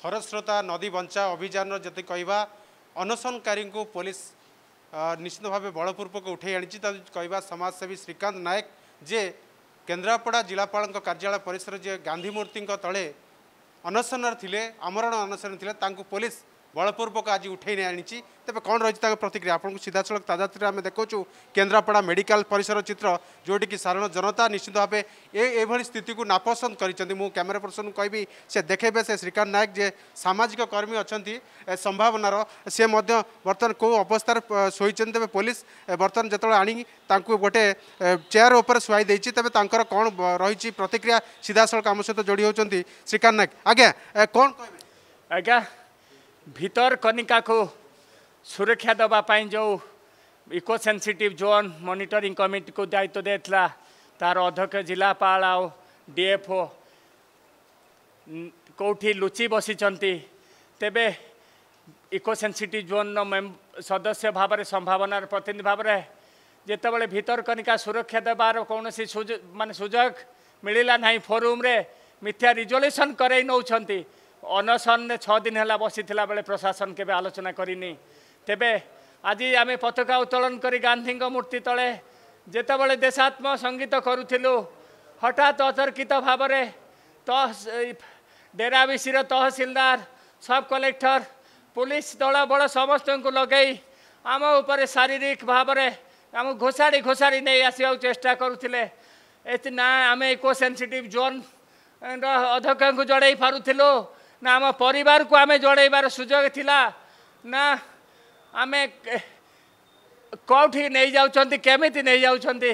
ଖରସ୍ରୋତା ନଦୀ ବଞ୍ଚା ଅଭିଯାନର ଯଦି କହିବା ଅନଶନକାରୀଙ୍କୁ ପୋଲିସ ନିଶ୍ଚିତ ଭାବେ ବଳପୂର୍ବକ ଉଠାଇ ଆଣିଛି ତା କହିବା ସମାଜସେବୀ ଶ୍ରୀକାନ୍ତ ନାୟକ ଯେ କେନ୍ଦ୍ରାପଡ଼ା ଜିଲ୍ଲାପାଳଙ୍କ କାର୍ଯ୍ୟାଳୟ ପରିସରରେ ଯିଏ ଗାନ୍ଧୀ ତଳେ ଅନଶନରେ ଥିଲେ ଆମରଣ ଅନଶନରେ ଥିଲେ ତାଙ୍କୁ ପୋଲିସ बलपूर्वक आज उठे आनी तेज कौन रही प्रतिक्रिया आपको सीधा सड़क ताजा थी आम देखु केन्द्रापड़ा मेडिका परिसर चित्र जोटि साधारण जनता निश्चित भाव में स्थित को नापसंद कर कैमेरा पर्सन कहि से देखे से श्रीकांत नायक जे सामाजिक कर्मी अच्छा संभावनार से बर्तमान कौ अवस्था शोचन तेज पुलिस बर्तन जिते आनी गोटे चेयर उपर शुआई तेज तर कौन रही प्रतिक्रिया सीधा सड़क आम सहित जोड़ी होती श्रीकांत नायक आज्ञा कौन कह आज्ञा ଭିତରକନିକାକୁ ସୁରକ୍ଷା ଦେବା ପାଇଁ ଯେଉଁ ଇକୋସେନ୍ସିଟିଭ୍ ଜୋନ୍ ମନିଟରିଂ କମିଟିକୁ ଦାୟିତ୍ୱ ଦେଇଥିଲା ତା'ର ଅଧ୍ୟକ୍ଷ ଜିଲ୍ଲାପାଳ ଆଉ ଡି ଏଫ୍ ଓ କେଉଁଠି ଲୁଚି ବସିଛନ୍ତି ତେବେ ଇକୋସେନ୍ସିଟିଭ୍ ଜୋନ୍ର ସଦସ୍ୟ ଭାବରେ ସମ୍ଭାବନାର ପ୍ରତିନିଧି ଭାବରେ ଯେତେବେଳେ ଭିତରକନିକା ସୁରକ୍ଷା ଦେବାର କୌଣସି ମାନେ ସୁଯୋଗ ମିଳିଲା ନାହିଁ ଫୋରୁମ୍ରେ ମିଥ୍ୟା ରିଜୋଲ୍ୟୁସନ୍ କରାଇ ନେଉଛନ୍ତି ଅନଶନରେ ଛଅ ଦିନ ହେଲା ବସିଥିଲା ବେଳେ ପ୍ରଶାସନ କେବେ ଆଲୋଚନା କରିନି ତେବେ ଆଜି ଆମେ ପତାକା ଉତ୍ତୋଳନ କରି ଗାନ୍ଧୀଙ୍କ ମୂର୍ତ୍ତି ତଳେ ଯେତେବେଳେ ଦେଶାତ୍ମ ସଙ୍ଗୀତ କରୁଥିଲୁ ହଠାତ୍ ଅତର୍କିତ ଭାବରେ ଡେରାବିସିର ତହସିଲଦାର ସବ୍ କଲେକ୍ଟର ପୁଲିସ ଦଳ ବଳ ସମସ୍ତଙ୍କୁ ଲଗାଇ ଆମ ଉପରେ ଶାରୀରିକ ଭାବରେ ଆମକୁ ଘୋଷାଡ଼ି ଘୋଷାଡ଼ି ନେଇ ଆସିବାକୁ ଚେଷ୍ଟା କରୁଥିଲେ ଏଥି ନା ଆମେ ଇକୋ ସେନ୍ସିଟିଭ୍ ଜୋନ୍ର ଅଧ୍ୟକ୍ଷଙ୍କୁ ଜଣାଇ ପାରୁଥିଲୁ ନା ଆମ ପରିବାରକୁ ଆମେ ଜଣାଇବାର ସୁଯୋଗ ଥିଲା ନା ଆମେ କେଉଁଠି ନେଇଯାଉଛନ୍ତି କେମିତି ନେଇଯାଉଛନ୍ତି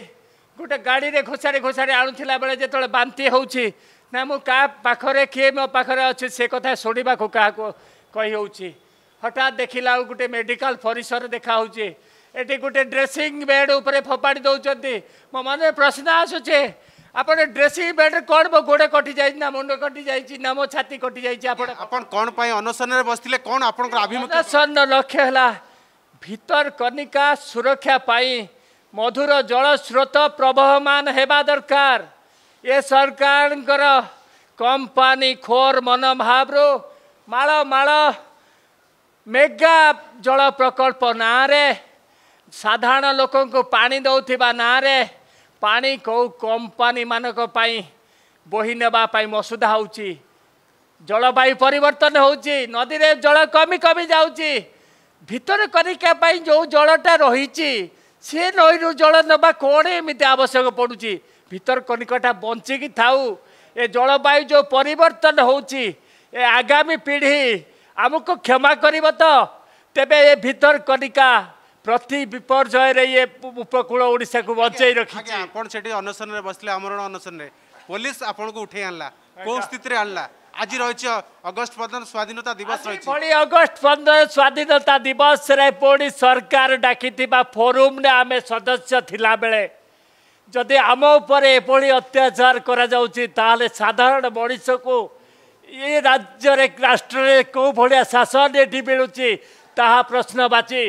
ଗୋଟେ ଗାଡ଼ିରେ ଘୋଷାଡ଼ି ଘୋଷାଡ଼ି ଆଣୁଥିଲା ବେଳେ ଯେତେବେଳେ ବାନ୍ତି ହେଉଛି ନା ମୁଁ କାହା ପାଖରେ କିଏ ମୋ ପାଖରେ ଅଛି ସେ କଥା ଶୁଣିବାକୁ କାହାକୁ କହିହେଉଛି ହଠାତ୍ ଦେଖିଲା ଆଉ ଗୋଟେ ମେଡ଼ିକାଲ ପରିସର ଦେଖାହେଉଛି ଏଠି ଗୋଟେ ଡ୍ରେସିଂ ବେଡ୍ ଉପରେ ଫୋପାଡ଼ି ଦେଉଛନ୍ତି ମୋ ମନରେ ପ୍ରଶ୍ନ ଆସୁଛି ଆପଣ ଡ୍ରେସିଂ ବେଡରେ କ'ଣ ମୋ ଗୋଡ଼ କଟିଯାଇଛି ନା ମୁଣ୍ଡ କଟିଯାଇଛି ନା ମୋ ଛାତି କଟିଯାଇଛି ଆପଣ ଆପଣ କ'ଣ ପାଇଁ ଅନଶନରେ ବସିଥିଲେ କ'ଣ ଆପଣଙ୍କର ଆଭିମୁଖ୍ୟ ଅନଶନର ଲକ୍ଷ୍ୟ ହେଲା ଭିତରକନିକା ସୁରକ୍ଷା ପାଇଁ ମଧୁର ଜଳସ୍ରୋତ ପ୍ରବହମାନ ହେବା ଦରକାର ଏ ସରକାରଙ୍କର କମ୍ପାନୀ ଖୋର ମନୋଭାବରୁ ମାଳ ମାଳ ମେଗା ଜଳ ପ୍ରକଳ୍ପ ନାଁରେ ସାଧାରଣ ଲୋକଙ୍କୁ ପାଣି ଦେଉଥିବା ନାଁରେ ପାଣି କେଉଁ କମ୍ପାନୀମାନଙ୍କ ପାଇଁ ବୋହି ନେବା ପାଇଁ ମସୁଧା ହେଉଛି ଜଳବାୟୁ ପରିବର୍ତ୍ତନ ହେଉଛି ନଦୀରେ ଜଳ କମି କମି ଯାଉଛି ଭିତରେ କରିକା ପାଇଁ ଯେଉଁ ଜଳଟା ରହିଛି ସେ ନଈରୁ ଜଳ ନେବା କ'ଣ ଏମିତି ଆବଶ୍ୟକ ପଡ଼ୁଛି ଭିତରକନିକାଟା ବଞ୍ଚିକି ଥାଉ ଏ ଜଳବାୟୁ ଯେଉଁ ପରିବର୍ତ୍ତନ ହେଉଛି ଏ ଆଗାମୀ ପିଢ଼ି ଆମକୁ କ୍ଷମା କରିବ ତ ତେବେ ଏ ଭିତରକନିକା ପ୍ରତି ବିପର୍ଯ୍ୟୟରେ ଇଏ ଉପକୂଳ ଓଡ଼ିଶାକୁ ବଞ୍ଚାଇ ରଖି ଆପଣ ସେଠି ଅନଶନରେ ବସିଥିଲେ ଅମରଣ ଅନଶନରେ ପୋଲିସ ଆପଣଙ୍କୁ ଉଠେଇ ଆଣିଲା କେଉଁ ସ୍ଥିତିରେ ଆଣିଲା ଆଜି ରହିଛି ଅଗଷ୍ଟ ପନ୍ଦର ସ୍ଵାଧୀନତା ଦିବସ ରହିଛି ଅଗଷ୍ଟ ପନ୍ଦର ସ୍ଵାଧୀନତା ଦିବସରେ ପୁଣି ସରକାର ଡାକିଥିବା ଫୋରମରେ ଆମେ ସଦସ୍ୟ ଥିଲାବେଳେ ଯଦି ଆମ ଉପରେ ଏଭଳି ଅତ୍ୟାଚାର କରାଯାଉଛି ତାହେଲେ ସାଧାରଣ ମଣିଷକୁ ଏ ରାଜ୍ୟରେ ରାଷ୍ଟ୍ରରେ କେଉଁ ଭଳିଆ ଶାସନ ଏଠି ମିଳୁଛି ତାହା ପ୍ରଶ୍ନବାଚୀ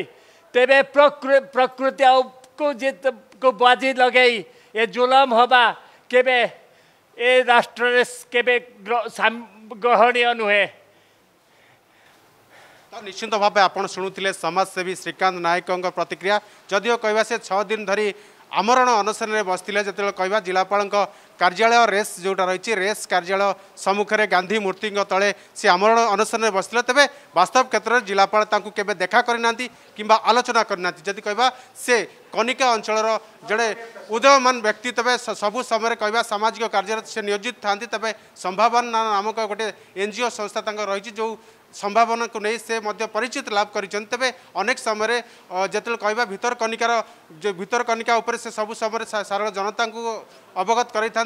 ତେବେ ପ୍ରକୃତି ଆକୁ ଯେକୁ ବାଜି ଲଗାଇ ଏ ଜୁଲମ ହେବା କେବେ ଏ ରାଷ୍ଟ୍ରରେ କେବେ ଗ୍ରହଣୀୟ ନୁହେଁ ତ ନିଶ୍ଚିତ ଭାବେ ଆପଣ ଶୁଣୁଥିଲେ ସମାଜସେବୀ ଶ୍ରୀକାନ୍ତ ନାୟକଙ୍କ ପ୍ରତିକ୍ରିୟା ଯଦିଓ କହିବା ସେ ଛଅ ଦିନ ଧରି ଆମରଣ ଅନଶନରେ ବସିଥିଲେ ଯେତେବେଳେ କହିବା ଜିଲ୍ଲାପାଳଙ୍କ କାର୍ଯ୍ୟାଳୟ ରେସ୍ ଯେଉଁଟା ରହିଛି ରେସ୍ କାର୍ଯ୍ୟାଳୟ ସମ୍ମୁଖରେ ଗାନ୍ଧୀ ମୂର୍ତ୍ତିଙ୍କ ତଳେ ସେ ଆମରଣ ଅନଶନରେ ବସିଥିଲେ ତେବେ ବାସ୍ତବ କ୍ଷେତ୍ରରେ ଜିଲ୍ଲାପାଳ ତାଙ୍କୁ କେବେ ଦେଖା କରିନାହାନ୍ତି କିମ୍ବା ଆଲୋଚନା କରିନାହାନ୍ତି ଯଦି କହିବା ସେ କନିକା ଅଞ୍ଚଳର ଜଣେ ଉଦୟମାନ ବ୍ୟକ୍ତି ତେବେ ସବୁ ସମୟରେ କହିବା ସାମାଜିକ କାର୍ଯ୍ୟରେ ସେ ନିୟୋଜିତ ଥାନ୍ତି ତେବେ ସମ୍ଭାବନା ନାମକ ଗୋଟିଏ ଏନ୍ ସଂସ୍ଥା ତାଙ୍କ ରହିଛି ଯେଉଁ ସମ୍ଭାବନାକୁ ନେଇ ସେ ମଧ୍ୟ ପରିଚିତ ଲାଭ କରିଛନ୍ତି ତେବେ ଅନେକ ସମୟରେ ଯେତେବେଳେ କହିବା ଭିତରକନିକାର ଯେ ଭିତରକନିକା ଉପରେ से सबु समय सारा जनता को अवगत कराई था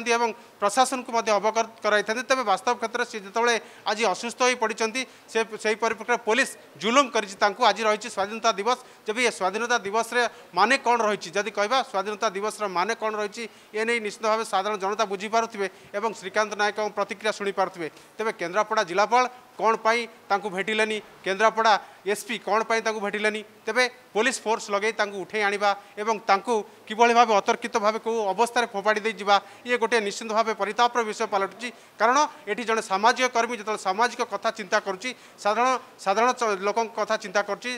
प्रशासन को अवगत कराई तेज बास्तव क्षेत्र से जिते आज असुस्थ हो पड़ती से परिप्रेक्षी पुलिस जुलूम कर आज रही स्वाधीनता दिवस जब ये स्वाधीनता दिवस रे माने कौन रही जदि कह स्वाधीनता दिवस माने कौन रही ये नहीं निश्चित भाव साधारण जनता बुझीपुरे और श्रीकांत नायक प्रतिक्रिया शुणिपारे तेज केन्द्रापड़ा जिलापा कौन पर भेटिले केन्द्रापड़ा एसपी कौन पर भेटिले ତେବେ ପୋଲିସ ଫୋର୍ସ ଲଗାଇ ତାଙ୍କୁ ଉଠାଇ ଆଣିବା ଏବଂ ତାଙ୍କୁ କିଭଳି ଭାବେ ଅତର୍କିତ ଭାବେ କେଉଁ ଅବସ୍ଥାରେ ଫୋପାଡ଼ି ଦେଇଯିବା ଇଏ ଗୋଟିଏ ନିଶ୍ଚିନ୍ତ ଭାବେ ପରିତାପର ବିଷୟ ପାଲଟୁଛି କାରଣ ଏଠି ଜଣେ ସାମାଜିକ କର୍ମୀ ଯେତେବେଳେ ସାମାଜିକ କଥା ଚିନ୍ତା କରୁଛି ସାଧାରଣ ସାଧାରଣ ଲୋକଙ୍କ କଥା ଚିନ୍ତା କରୁଛି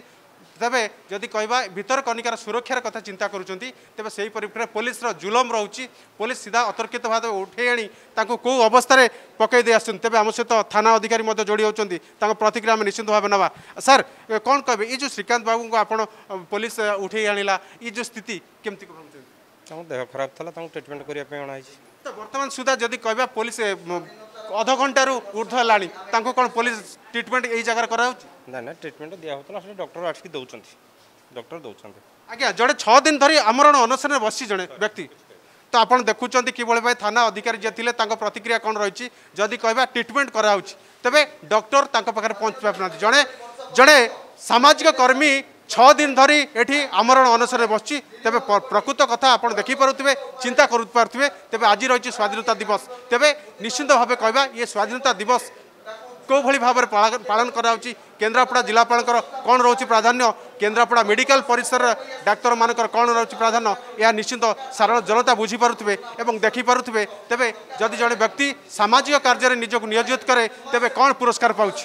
তবে যদি কহা ভিতরকণিকার সুরক্ষার কথা চিন্তা করছেন তবে সেই পরিপ্রেক্ষীতে পুলিশর জুলম রয়েছে পুলিশ সিধা অতর্কিত ভাবে উঠাই আনি তাঁকু কেউ অবস্থায় পকাই দিয়ে আসছেন তবে আমার সহ থানা অধিকারী মধ্যে যোড়ি হচ্ছেন তাঁর প্রতিক্রিয়া আমি নিশ্চিত ভাবে নেওয়া স্যার কম কবে এই যে শ্রীকান্ত বাবু আপনার পুলিশ উঠাই আনলা এই যে স্থিতি কেমতি তাঁর দেহ খারাপ লা তাঁর ট্রিটমেন্ট করা অণা হয়েছে তো বর্তমান সুদ্ধা যদি কহা পুলিশ অধ ঘণ্টার ঊর্ধ্ব হল তা পুলিশ ট্রিটমেন্ট এই জায়গায় করা হচ্ছে না না ট্রিটমেন্ট দিয়া হতো না সেটা ডক্টর আসি দৌঁচন্তি ডক্টর দৌঁচন্তি আজ্ঞা জড়ে ছ দিন ধরি আমরণ অনশনে বসি জনে ব্যক্তি তো আপনার দেখুছেন কিভাবে ভাই থানা অধিকারী যে লে প্রতিক্রিয়া কোন রইছি যদি কইবা ট্রিটমেন্ট করা হউছি তবে ডক্টর তাঁর পাখে পৌঁছি পারুনা জনে জনে সামাজিক কর্মী দিন ধরি এটি আমরণ অনশনে বসছি তবে প্রকৃত কথা আপনার দেখিপারে চিন্তা করুপারে তবে আজ রয়েছে স্বাধীনতা দিবস তবে নিশ্চিত ভাবে কহবা ইয়ে স্বাধীনতা দিবস କେଉଁଭଳି ଭାବରେ ପାଳନ କରାଯାଉଛି କେନ୍ଦ୍ରାପଡ଼ା ଜିଲ୍ଲାପାଳଙ୍କର କ'ଣ ରହୁଛି ପ୍ରାଧାନ୍ୟ କେନ୍ଦ୍ରାପଡ଼ା ମେଡ଼ିକାଲ ପରିସର ଡାକ୍ତରମାନଙ୍କର କ'ଣ ରହୁଛି ପ୍ରାଧାନ୍ୟ ଏହା ନିଶ୍ଚିତ ସାଧାରଣ ଜନତା ବୁଝିପାରୁଥିବେ ଏବଂ ଦେଖିପାରୁଥିବେ ତେବେ ଯଦି ଜଣେ ବ୍ୟକ୍ତି ସାମାଜିକ କାର୍ଯ୍ୟରେ ନିଜକୁ ନିୟୋଜିତ କରେ ତେବେ କ'ଣ ପୁରସ୍କାର ପାଉଛି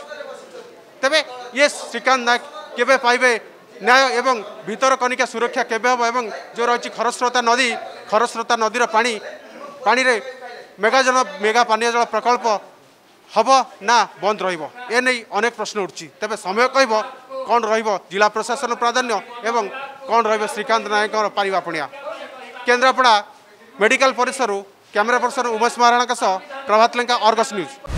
ତେବେ ଇଏ ଶ୍ରୀକାନ୍ତ ନାୟକ କେବେ ପାଇବେ ନ୍ୟାୟ ଏବଂ ଭିତରକନିକା ସୁରକ୍ଷା କେବେ ହେବ ଏବଂ ଯେଉଁ ରହିଛି ଖରସ୍ରୋତା ନଦୀ ଖରସ୍ରୋତା ନଦୀର ପାଣି ପାଣିରେ ମେଗାଜଳ ମେଗା ପାନୀୟ ଜଳ ପ୍ରକଳ୍ପ ना बन्द र अनेक प्रश्न उठु तपाईँ समय कन् जा प्रशासन प्राधान्य कन् श्रीकान्त नायक पारिपनि केन्द्रपडा मेडिकल परिसर क्यमेरा पर्सन उमेश महाराणाका सह प्रभातले अर्गस न्यूज